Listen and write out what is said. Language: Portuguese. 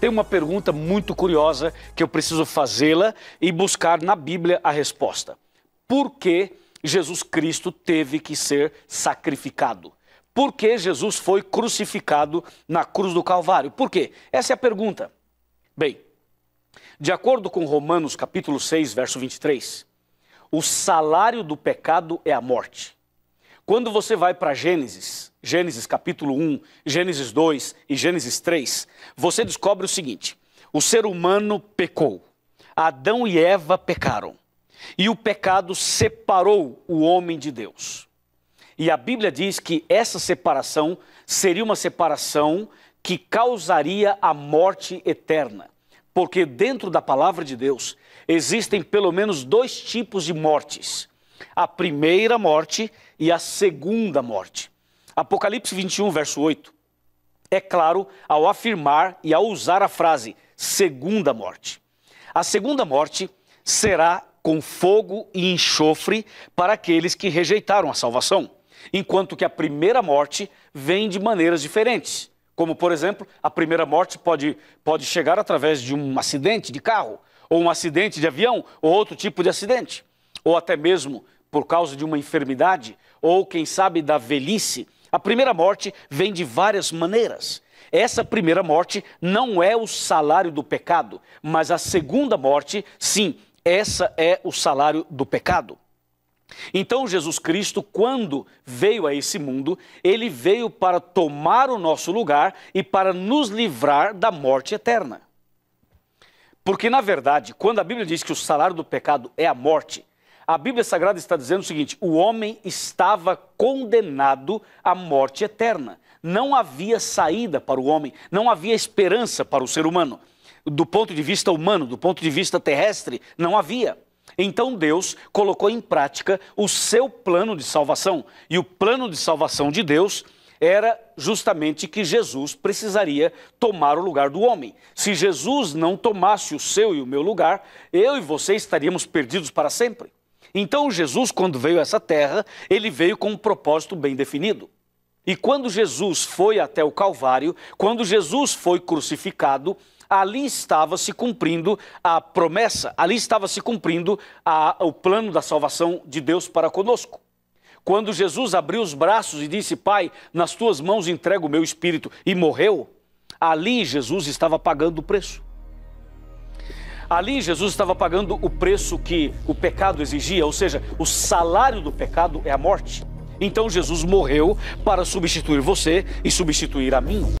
Tem uma pergunta muito curiosa que eu preciso fazê-la e buscar na Bíblia a resposta. Por que Jesus Cristo teve que ser sacrificado? Por que Jesus foi crucificado na cruz do Calvário? Por quê? Essa é a pergunta. Bem, de acordo com Romanos capítulo 6, verso 23, o salário do pecado é a morte. Quando você vai para Gênesis, Gênesis capítulo 1, Gênesis 2 e Gênesis 3, você descobre o seguinte: o ser humano pecou. Adão e Eva pecaram. E o pecado separou o homem de Deus. E a Bíblia diz que essa separação seria uma separação que causaria a morte eterna. Porque dentro da palavra de Deus existem pelo menos dois tipos de mortes a primeira morte e a segunda morte. Apocalipse 21, verso 8, é claro ao afirmar e ao usar a frase segunda morte. A segunda morte será com fogo e enxofre para aqueles que rejeitaram a salvação, enquanto que a primeira morte vem de maneiras diferentes. Como, por exemplo, a primeira morte pode, pode chegar através de um acidente de carro, ou um acidente de avião, ou outro tipo de acidente ou até mesmo por causa de uma enfermidade, ou quem sabe da velhice, a primeira morte vem de várias maneiras. Essa primeira morte não é o salário do pecado, mas a segunda morte, sim, essa é o salário do pecado. Então, Jesus Cristo, quando veio a esse mundo, ele veio para tomar o nosso lugar e para nos livrar da morte eterna. Porque, na verdade, quando a Bíblia diz que o salário do pecado é a morte, a Bíblia Sagrada está dizendo o seguinte: o homem estava condenado à morte eterna. Não havia saída para o homem, não havia esperança para o ser humano. Do ponto de vista humano, do ponto de vista terrestre, não havia. Então Deus colocou em prática o seu plano de salvação. E o plano de salvação de Deus era justamente que Jesus precisaria tomar o lugar do homem. Se Jesus não tomasse o seu e o meu lugar, eu e você estaríamos perdidos para sempre. Então, Jesus, quando veio a essa terra, ele veio com um propósito bem definido. E quando Jesus foi até o Calvário, quando Jesus foi crucificado, ali estava se cumprindo a promessa, ali estava se cumprindo a, o plano da salvação de Deus para conosco. Quando Jesus abriu os braços e disse: Pai, nas tuas mãos entrego o meu espírito, e morreu, ali Jesus estava pagando o preço. Ali Jesus estava pagando o preço que o pecado exigia, ou seja, o salário do pecado é a morte. Então Jesus morreu para substituir você e substituir a mim.